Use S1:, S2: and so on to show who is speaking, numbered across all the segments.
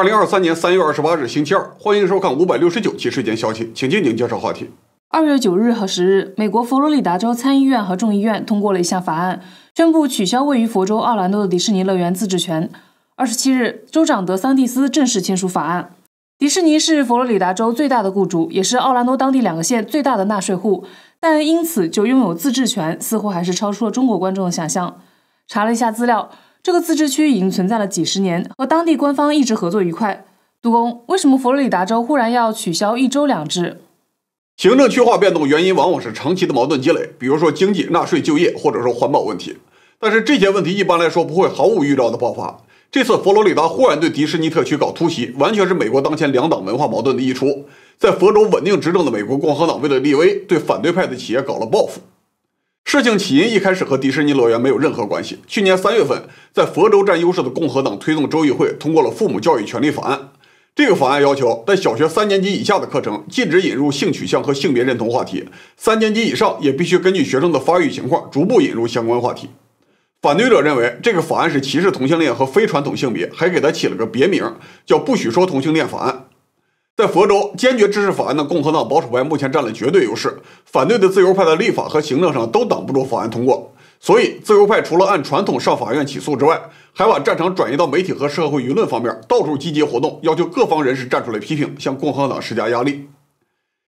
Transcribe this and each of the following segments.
S1: 二零二三年三月二十八日星期二，欢迎收看五百六十九期睡前消息。请静静介绍话题。
S2: 二月九日和十日，美国佛罗里达州参议院和众议院通过了一项法案，宣布取消位于佛州奥兰多的迪士尼乐园自治权。二十七日，州长德桑蒂斯正式签署法案。迪士尼是佛罗里达州最大的雇主，也是奥兰多当地两个县最大的纳税户，但因此就拥有自治权，似乎还是超出了中国观众的想象。查了一下资料。这个自治区已经存在了几十年，和当地官方一直合作愉快。杜工，为什么佛罗里达州忽然要取消一州两制？
S1: 行政区划变动原因往往是长期的矛盾积累，比如说经济、纳税、就业，或者说环保问题。但是这些问题一般来说不会毫无预兆的爆发。这次佛罗里达忽然对迪士尼特区搞突袭，完全是美国当前两党文化矛盾的溢出。在佛州稳定执政的美国共和党为了立威，对反对派的企业搞了报复。事情起因一开始和迪士尼乐园没有任何关系。去年三月份，在佛州占优势的共和党推动州议会通过了《父母教育权利法案》。这个法案要求，在小学三年级以下的课程禁止引入性取向和性别认同话题；三年级以上也必须根据学生的发育情况逐步引入相关话题。反对者认为，这个法案是歧视同性恋和非传统性别，还给他起了个别名叫“不许说同性恋法案”。在佛州坚决支持法案的共和党保守派目前占了绝对优势，反对的自由派的立法和行政上都挡不住法案通过，所以自由派除了按传统上法院起诉之外，还把战场转移到媒体和社会舆论方面，到处积极活动，要求各方人士站出来批评，向共和党施加压力。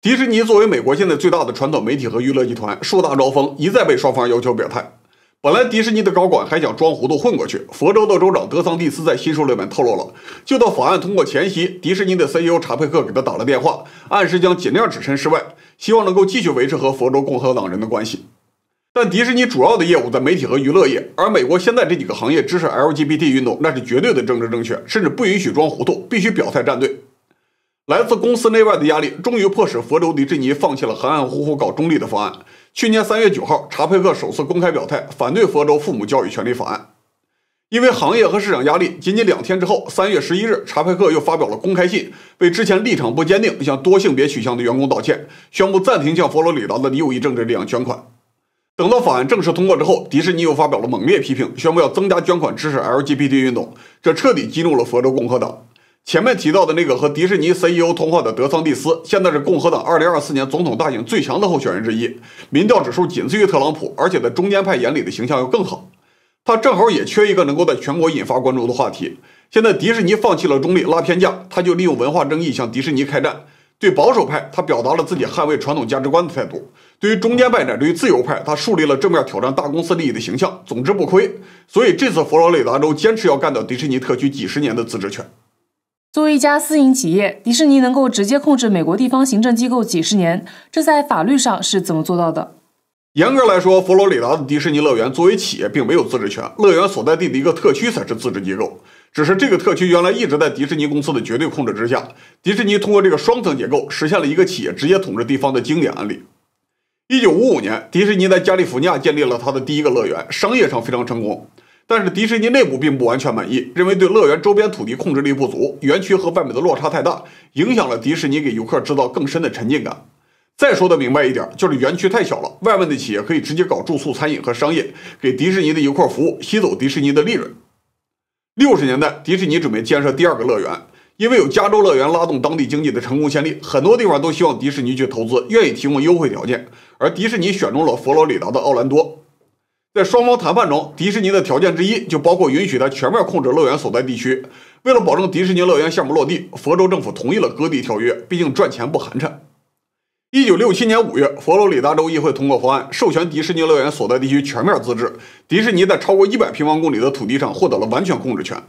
S1: 迪士尼作为美国现在最大的传统媒体和娱乐集团，树大招风，一再被双方要求表态。本来迪士尼的高管还想装糊涂混过去，佛州的州长德桑蒂斯在新书里面透露了，就到法案通过前夕，迪士尼的 CEO 查佩克给他打了电话，暗示将尽量置身事外，希望能够继续维持和佛州共和党人的关系。但迪士尼主要的业务在媒体和娱乐业，而美国现在这几个行业支持 LGBT 运动，那是绝对的政治正确，甚至不允许装糊涂，必须表态站队。来自公司内外的压力，终于迫使佛州迪士尼放弃了含含糊糊搞中立的方案。去年三月九号，查佩克首次公开表态反对佛州父母教育权利法案。因为行业和市场压力，仅仅两天之后，三月十一日，查佩克又发表了公开信，为之前立场不坚定向多性别取向的员工道歉，宣布暂停向佛罗里达的右翼政治力量捐款。等到法案正式通过之后，迪士尼又发表了猛烈批评，宣布要增加捐款支持 LGBT 运动，这彻底激怒了佛州共和党。前面提到的那个和迪士尼 CEO 通话的德桑蒂斯，现在是共和党2024年总统大选最强的候选人之一，民调指数仅次于特朗普，而且在中间派眼里的形象要更好。他正好也缺一个能够在全国引发关注的话题。现在迪士尼放弃了中立拉偏架，他就利用文化争议向迪士尼开战。对保守派，他表达了自己捍卫传统价值观的态度；对于中间派乃至自由派，他树立了正面挑战大公司利益的形象。总之不亏。所以这次佛罗里达州坚持要干掉迪士尼特区几十年的自治权。
S2: 作为一家私营企业，迪士尼能够直接控制美国地方行政机构几十年，这在法律上是怎么做到的？
S1: 严格来说，佛罗里达的迪士尼乐园作为企业并没有自治权，乐园所在地的一个特区才是自治机构。只是这个特区原来一直在迪士尼公司的绝对控制之下。迪士尼通过这个双层结构，实现了一个企业直接统治地方的经典案例。一九五五年，迪士尼在加利福尼亚建立了它的第一个乐园，商业上非常成功。但是迪士尼内部并不完全满意，认为对乐园周边土地控制力不足，园区和外面的落差太大，影响了迪士尼给游客制造更深的沉浸感。再说得明白一点，就是园区太小了，外面的企业可以直接搞住宿、餐饮和商业，给迪士尼的游客服务吸走迪士尼的利润。六十年代，迪士尼准备建设第二个乐园，因为有加州乐园拉动当地经济的成功先例，很多地方都希望迪士尼去投资，愿意提供优惠条件，而迪士尼选中了佛罗里达的奥兰多。在双方谈判中，迪士尼的条件之一就包括允许他全面控制乐园所在地区。为了保证迪士尼乐园项目落地，佛州政府同意了割地条约。毕竟赚钱不寒碜。一九六七年五月，佛罗里达州议会通过方案，授权迪士尼乐园所在地区全面自治。迪士尼在超过一百平方公里的土地上获得了完全控制权。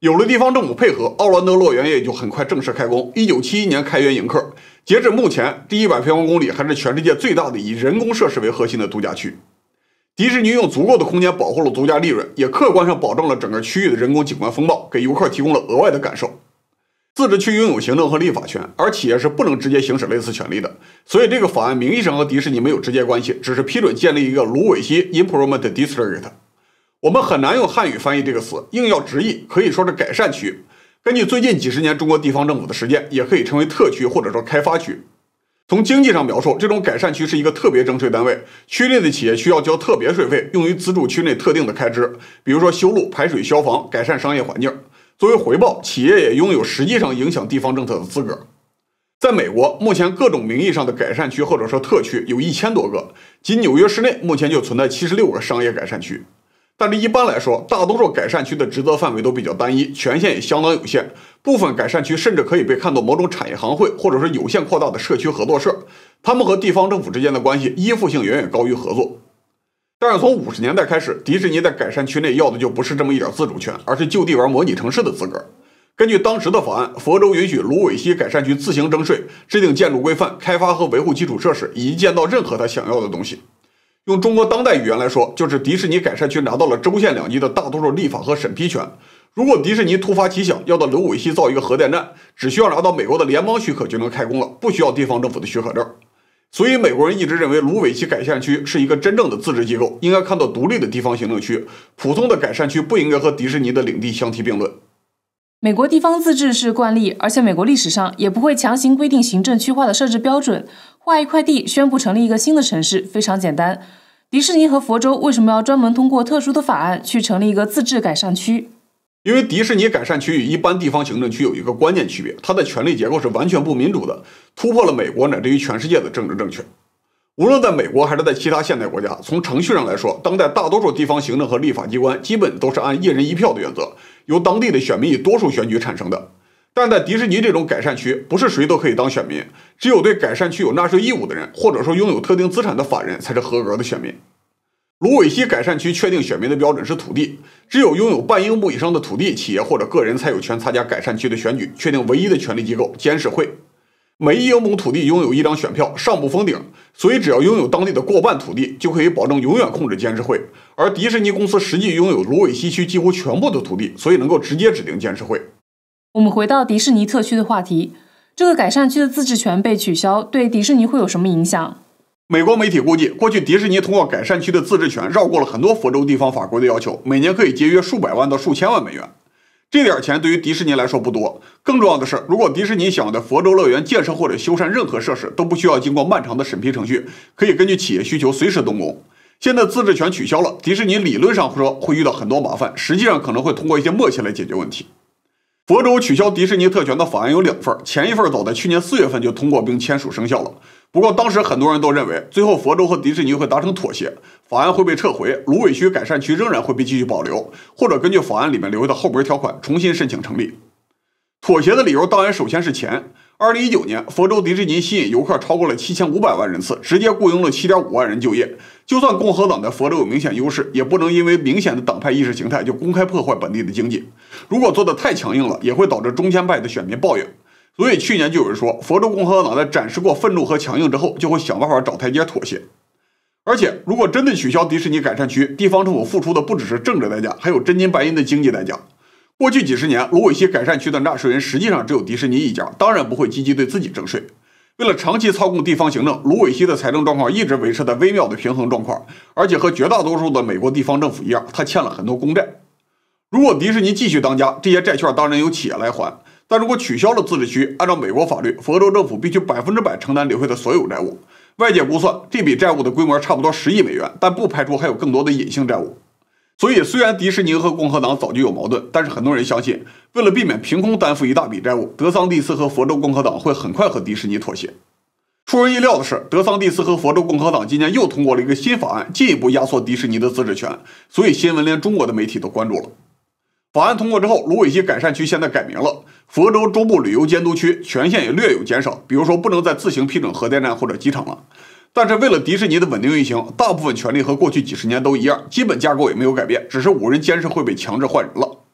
S1: 有了地方政府配合，奥兰德乐园也就很快正式开工。一九七一年开园迎客。截至目前，第一百平方公里还是全世界最大的以人工设施为核心的度假区。迪士尼用足够的空间保护了独家利润，也客观上保证了整个区域的人工景观风貌，给游客提供了额外的感受。自治区拥有行政和立法权，而企业是不能直接行使类似权利的。所以这个法案名义上和迪士尼没有直接关系，只是批准建立一个卢伟西 （Improvement District）。我们很难用汉语翻译这个词，硬要直译可以说是改善区。根据最近几十年中国地方政府的实践，也可以称为特区或者说开发区。从经济上描述，这种改善区是一个特别征税单位，区内的企业需要交特别税费，用于资助区内特定的开支，比如说修路、排水、消防、改善商业环境。作为回报，企业也拥有实际上影响地方政策的资格。在美国，目前各种名义上的改善区或者说特区有一千多个，仅纽约市内目前就存在七十六个商业改善区。但是一般来说，大多数改善区的职责范围都比较单一，权限也相当有限。部分改善区甚至可以被看作某种产业行会，或者是有限扩大的社区合作社。他们和地方政府之间的关系，依附性远远高于合作。但是从五十年代开始，迪士尼在改善区内要的就不是这么一点自主权，而是就地玩模拟城市的资格。根据当时的法案，佛州允许卢苇溪改善区自行征税、制定建筑规范、开发和维护基础设施，以及建造任何他想要的东西。用中国当代语言来说，就是迪士尼改善区拿到了州县两级的大多数立法和审批权。如果迪士尼突发奇想要到卢苇溪造一个核电站，只需要拿到美国的联邦许可就能开工了，不需要地方政府的许可证。所以美国人一直认为卢韦溪改善区是一个真正的自治机构，应该看到独立的地方行政区。普通的改善区不应该和迪士尼的领地相提并论。
S2: 美国地方自治是惯例，而且美国历史上也不会强行规定行政区划的设置标准。划一块地，宣布成立一个新的城市，非常简单。迪士尼和佛州为什么要专门通过特殊的法案去成立一个自治改善区？
S1: 因为迪士尼改善区与一般地方行政区有一个关键区别，它的权力结构是完全不民主的，突破了美国乃至于全世界的政治正确。无论在美国还是在其他现代国家，从程序上来说，当代大多数地方行政和立法机关基本都是按一人一票的原则。由当地的选民以多数选举产生的，但在迪士尼这种改善区，不是谁都可以当选民，只有对改善区有纳税义务的人，或者说拥有特定资产的法人才是合格的选民。卢伟西改善区确定选民的标准是土地，只有拥有半英亩以上的土地企业或者个人才有权参加改善区的选举，确定唯一的权力机构监事会。每一英亩土地拥有一张选票，上不封顶，所以只要拥有当地的过半土地，就可以保证永远控制监事会。而迪士尼公司实际拥有芦苇西区几乎全部的土地，所以能够直接指定监事会。
S2: 我们回到迪士尼特区的话题，这个改善区的自治权被取消，对迪士尼会有什么影响？
S1: 美国媒体估计，过去迪士尼通过改善区的自治权，绕过了很多佛州地方法规的要求，每年可以节约数百万到数千万美元。这点钱对于迪士尼来说不多，更重要的是，如果迪士尼想在佛州乐园建设或者修缮任何设施，都不需要经过漫长的审批程序，可以根据企业需求随时动工。现在自治权取消了，迪士尼理论上说会遇到很多麻烦，实际上可能会通过一些默契来解决问题。佛州取消迪士尼特权的法案有两份，前一份早在去年四月份就通过并签署生效了。不过当时很多人都认为，最后佛州和迪士尼会达成妥协，法案会被撤回，芦苇区改善区仍然会被继续保留，或者根据法案里面留下的后门条款重新申请成立。妥协的理由当然首先是钱。二零一九年，佛州迪士尼吸引游客超过了七千五百万人次，直接雇佣了七点五万人就业。就算共和党在佛州有明显优势，也不能因为明显的党派意识形态就公开破坏本地的经济。如果做得太强硬了，也会导致中间派的选民抱怨。所以去年就有人说，佛州共和党在展示过愤怒和强硬之后，就会想办法找台阶妥协。而且，如果真的取消迪士尼改善区，地方政府付出的不只是政治代价，还有真金白银的经济代价。过去几十年，卢韦西改善区的纳税人实际上只有迪士尼一家，当然不会积极对自己征税。为了长期操控地方行政，卢伟西的财政状况一直维持在微妙的平衡状况，而且和绝大多数的美国地方政府一样，他欠了很多公债。如果迪士尼继续当家，这些债券当然由企业来还；但如果取消了自治区，按照美国法律，佛州政府必须百分之百承担理会的所有债务。外界估算，这笔债务的规模差不多十亿美元，但不排除还有更多的隐性债务。所以，虽然迪士尼和共和党早就有矛盾，但是很多人相信，为了避免凭空担负一大笔债务，德桑蒂斯和佛州共和党会很快和迪士尼妥协。出人意料的是，德桑蒂斯和佛州共和党今年又通过了一个新法案，进一步压缩迪士尼的自治权。所以，新闻连中国的媒体都关注了。法案通过之后，卢伟西改善区现在改名了，佛州中部旅游监督区权限也略有减少，比如说不能再自行批准核电站或者机场了。但是为了迪士尼的稳定运行，大部分权力和过去几十年都一样，基本架构也没有改变，只是五人监事会被强制换人了。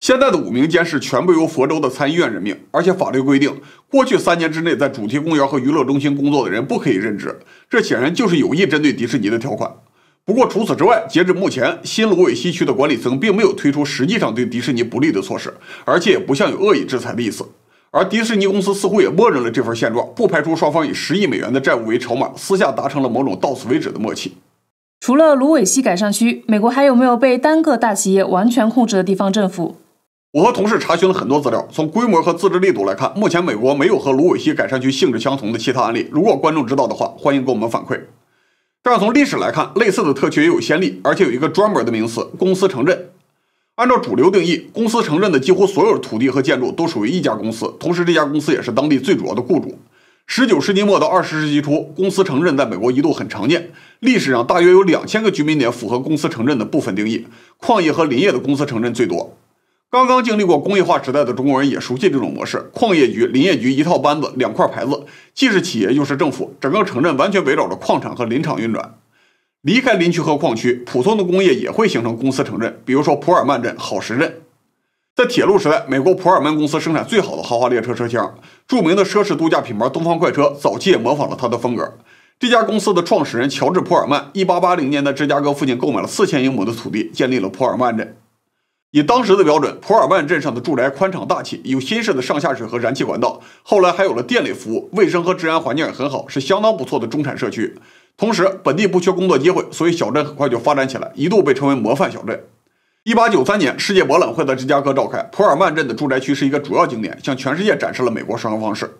S1: 现在的五名监事全部由佛州的参议院任命，而且法律规定，过去三年之内在主题公园和娱乐中心工作的人不可以任职，这显然就是有意针对迪士尼的条款。不过除此之外，截至目前，新芦苇西区的管理层并没有推出实际上对迪士尼不利的措施，而且也不像有恶意制裁的意思。而迪士尼公司似乎也默认了这份现状，不排除双方以十亿美元的债务为筹码，私下达成了某种到此为止的默契。
S2: 除了卢苇溪改善区，美国还有没有被单个大企业完全控制的地方政府？
S1: 我和同事查询了很多资料，从规模和自治力度来看，目前美国没有和卢苇溪改善区性质相同的其他案例。如果观众知道的话，欢迎给我们反馈。但是从历史来看，类似的特区也有先例，而且有一个专门的名词——公司城镇。按照主流定义，公司城镇的几乎所有土地和建筑都属于一家公司，同时这家公司也是当地最主要的雇主。十九世纪末到二十世纪初，公司城镇在美国一度很常见。历史上大约有两千个居民点符合公司城镇的部分定义，矿业和林业的公司城镇最多。刚刚经历过工业化时代的中国人也熟悉这种模式：矿业局、林业局一套班子，两块牌子，既是企业又是政府，整个城镇完全围绕着矿场和林场运转。离开林区和矿区，普通的工业也会形成公司城镇，比如说普尔曼镇、好时镇。在铁路时代，美国普尔曼公司生产最好的豪华列车车厢，著名的奢侈度假品牌东方快车早期也模仿了它的风格。这家公司的创始人乔治·普尔曼，1880年在芝加哥附近购买了4000英亩的土地，建立了普尔曼镇。以当时的标准，普尔曼镇上的住宅宽敞大气，有新式的上下水和燃气管道，后来还有了电力服务，卫生和治安环境也很好，是相当不错的中产社区。同时，本地不缺工作机会，所以小镇很快就发展起来，一度被称为模范小镇。1893年，世界博览会在芝加哥召开，普尔曼镇的住宅区是一个主要景点，向全世界展示了美国生活方式。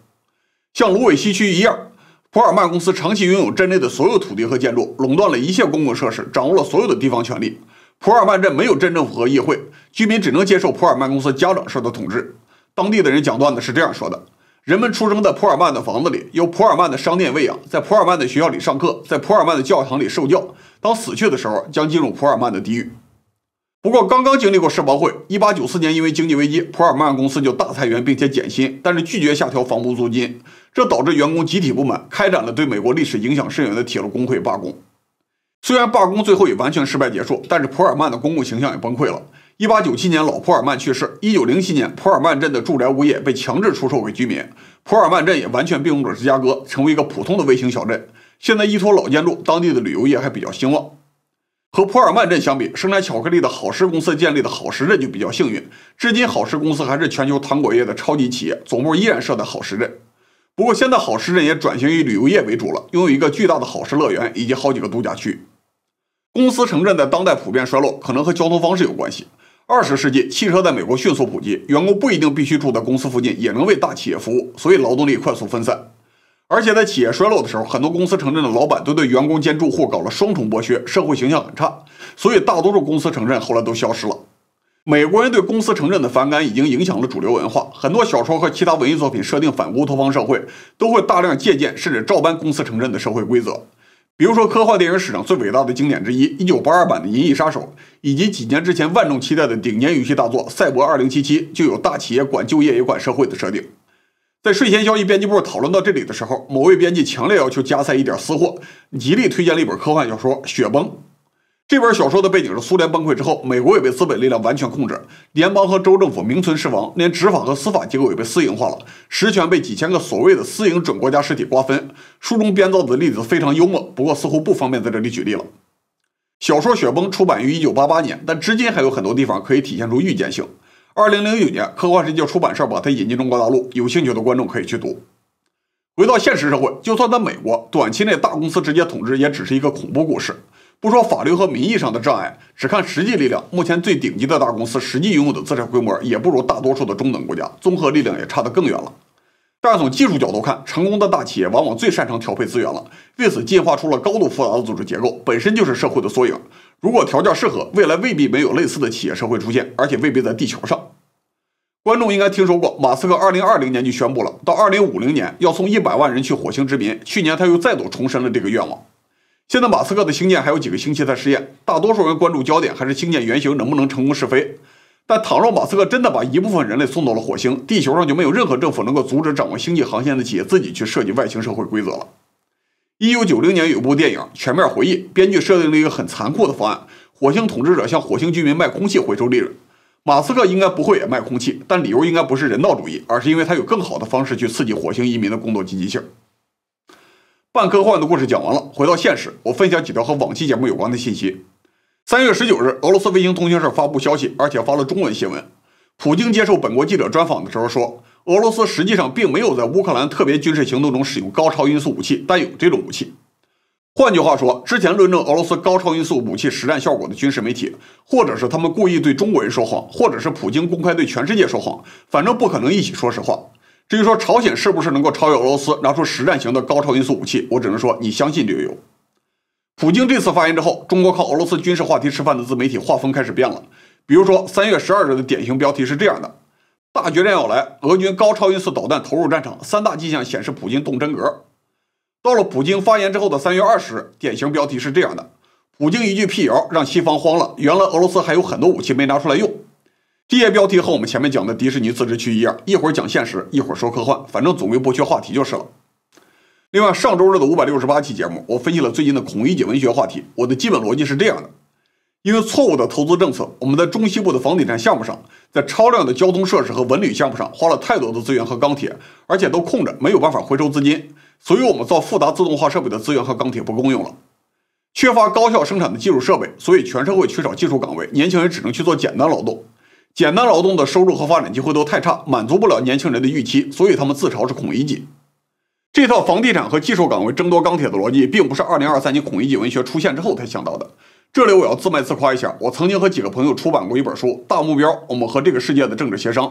S1: 像芦苇溪区一样，普尔曼公司长期拥有镇内的所有土地和建筑，垄断了一切公共设施，掌握了所有的地方权利。普尔曼镇没有镇政府和议会，居民只能接受普尔曼公司家长式的统治。当地的人讲段子是这样说的。人们出生在普尔曼的房子里，由普尔曼的商店喂养，在普尔曼的学校里上课，在普尔曼的教堂里受教。当死去的时候，将进入普尔曼的地狱。不过，刚刚经历过世博会，1894年因为经济危机，普尔曼公司就大裁员并且减薪，但是拒绝下调房屋租金，这导致员工集体不满，开展了对美国历史影响深远的铁路工会罢工。虽然罢工最后也完全失败结束，但是普尔曼的公共形象也崩溃了。一八九七年，老普尔曼去世。一九零七年，普尔曼镇的住宅物业被强制出售给居民，普尔曼镇也完全并入了芝加哥，成为一个普通的微型小镇。现在依托老建筑，当地的旅游业还比较兴旺。和普尔曼镇相比，生产巧克力的好时公司建立的好时镇就比较幸运。至今，好时公司还是全球糖果业的超级企业，总部依然设在好时镇。不过，现在好时镇也转型以旅游业为主了，拥有一个巨大的好时乐园以及好几个度假区。公司城镇在当代普遍衰落，可能和交通方式有关系。二十世纪，汽车在美国迅速普及，员工不一定必须住在公司附近，也能为大企业服务，所以劳动力快速分散。而且在企业衰落的时候，很多公司城镇的老板都对员工兼住户搞了双重剥削，社会形象很差，所以大多数公司城镇后来都消失了。美国人对公司城镇的反感已经影响了主流文化，很多小说和其他文艺作品设定反乌托邦社会，都会大量借鉴甚至照搬公司城镇的社会规则。比如说，科幻电影史上最伟大的经典之一，一九八二版的《银翼杀手》，以及几年之前万众期待的顶尖游戏大作《赛博二零七七》，就有大企业管就业也管社会的设定。在睡前消息编辑部讨论到这里的时候，某位编辑强烈要求加塞一点私货，极力推荐了一本科幻小说《雪崩》。这本小说的背景是苏联崩溃之后，美国也被资本力量完全控制，联邦和州政府名存实亡，连执法和司法机构也被私营化了，实权被几千个所谓的私营准国家实体瓜分。书中编造的例子非常幽默，不过似乎不方便在这里举例了。小说《雪崩》出版于1988年，但至今还有很多地方可以体现出预见性。2009年，科幻世界出版社把它引进中国大陆，有兴趣的观众可以去读。回到现实社会，就算在美国，短期内大公司直接统治也只是一个恐怖故事。不说法律和民意上的障碍，只看实际力量，目前最顶级的大公司实际拥有的资产规模也不如大多数的中等国家，综合力量也差得更远了。但是从技术角度看，成功的大企业往往最擅长调配资源了，为此进化出了高度复杂的组织结构，本身就是社会的缩影。如果条件适合，未来未必没有类似的企业社会出现，而且未必在地球上。观众应该听说过，马斯克二零二零年就宣布了，到二零五零年要送一百万人去火星殖民，去年他又再度重申了这个愿望。现在马斯克的星舰还有几个星期在试验，大多数人关注焦点还是星舰原型能不能成功试飞。但倘若马斯克真的把一部分人类送到了火星，地球上就没有任何政府能够阻止掌握星际航线的企业自己去设计外星社会规则了。一九九零年有部电影《全面回忆》，编剧设定了一个很残酷的方案：火星统治者向火星居民卖空气回收利润。马斯克应该不会也卖空气，但理由应该不是人道主义，而是因为他有更好的方式去刺激火星移民的工作积极性。半科幻的故事讲完了，回到现实，我分享几条和往期节目有关的信息。三月十九日，俄罗斯卫星通讯社发布消息，而且发了中文新闻。普京接受本国记者专访的时候说，俄罗斯实际上并没有在乌克兰特别军事行动中使用高超音速武器，但有这种武器。换句话说，之前论证俄罗斯高超音速武器实战效果的军事媒体，或者是他们故意对中国人说谎，或者是普京公开对全世界说谎，反正不可能一起说实话。至于说朝鲜是不是能够超越俄罗斯拿出实战型的高超音速武器，我只能说你相信就有。普京这次发言之后，中国靠俄罗斯军事话题吃饭的自媒体画风开始变了。比如说三月十二日的典型标题是这样的：“大决战要来，俄军高超音速导弹投入战场，三大迹象显示普京动真格。”到了普京发言之后的三月二十日，典型标题是这样的：“普京一句辟谣让西方慌了，原来俄罗斯还有很多武器没拿出来用。”这些标题和我们前面讲的迪士尼自治区一样，一会儿讲现实，一会儿说科幻，反正总归不缺话题就是了。另外，上周日的五百六十八期节目，我分析了最近的孔乙己文学话题。我的基本逻辑是这样的：因为错误的投资政策，我们在中西部的房地产项目上，在超量的交通设施和文旅项目上花了太多的资源和钢铁，而且都空着，没有办法回收资金，所以我们造复杂自动化设备的资源和钢铁不够用了，缺乏高效生产的技术设备，所以全社会缺少技术岗位，年轻人只能去做简单劳动。简单劳动的收入和发展机会都太差，满足不了年轻人的预期，所以他们自嘲是“孔乙己”。这套房地产和技术岗位争夺钢铁的逻辑，并不是2023年“孔乙己”文学出现之后才想到的。这里我要自卖自夸一下，我曾经和几个朋友出版过一本书《大目标：我们和这个世界的政治协商》。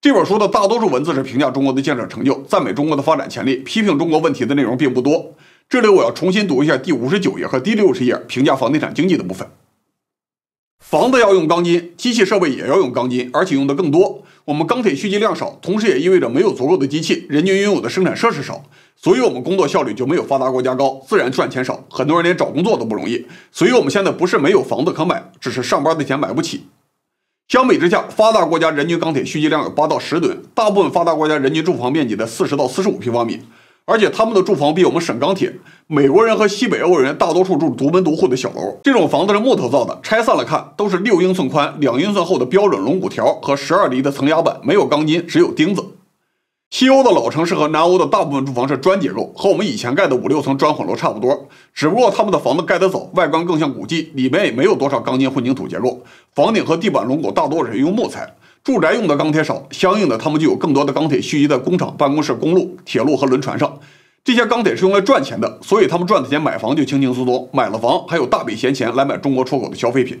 S1: 这本书的大多数文字是评价中国的建设成就，赞美中国的发展潜力，批评中国问题的内容并不多。这里我要重新读一下第五十九页和第六十页评价房地产经济的部分。房子要用钢筋，机器设备也要用钢筋，而且用的更多。我们钢铁蓄积量少，同时也意味着没有足够的机器，人均拥有的生产设施少，所以我们工作效率就没有发达国家高，自然赚钱少，很多人连找工作都不容易。所以我们现在不是没有房子可买，只是上班的钱买不起。相比之下，发达国家人均钢铁蓄积量有八到十吨，大部分发达国家人均住房面积在四十到四十五平方米。而且他们的住房比我们省钢铁。美国人和西北欧人大多数住独门独户的小楼，这种房子是木头造的，拆散了看都是六英寸宽、两英寸厚的标准龙骨条和十二厘的层压板，没有钢筋，只有钉子。西欧的老城市和南欧的大部分住房是砖结构，和我们以前盖的五六层砖混楼差不多，只不过他们的房子盖得早，外观更像古迹，里面也没有多少钢筋混凝土结构，房顶和地板龙骨大多是用木材。住宅用的钢铁少，相应的他们就有更多的钢铁蓄积在工厂、办公室、公路、铁路和轮船上。这些钢铁是用来赚钱的，所以他们赚的钱买房就轻轻松松，买了房还有大笔闲钱来买中国出口的消费品。《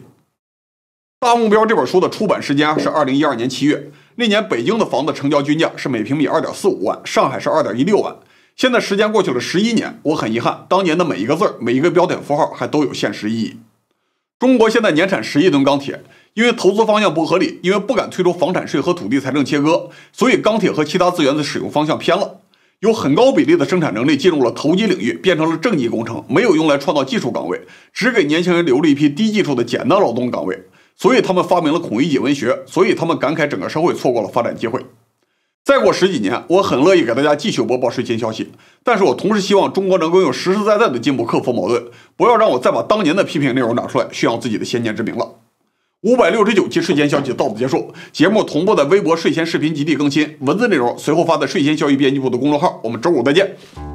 S1: 大目标》这本书的出版时间是二零一二年七月，那年北京的房子成交均价是每平米二点四五万，上海是二点一六万。现在时间过去了十一年，我很遗憾当年的每一个字儿、每一个标点符号还都有现实意义。中国现在年产十亿吨钢铁。因为投资方向不合理，因为不敢推出房产税和土地财政切割，所以钢铁和其他资源的使用方向偏了，有很高比例的生产能力进入了投机领域，变成了政绩工程，没有用来创造技术岗位，只给年轻人留了一批低技术的简单劳动岗位，所以他们发明了孔乙己文学，所以他们感慨整个社会错过了发展机会。再过十几年，我很乐意给大家继续播报税前消息，但是我同时希望中国能够用实实在在的进步，克服矛盾，不要让我再把当年的批评内容拿出来炫耀自己的先见之明了。五百六十九期睡前消息到此结束，节目同步在微博睡前视频基地更新文字内容，随后发在睡前消息编辑部的公众号。我们周五再见。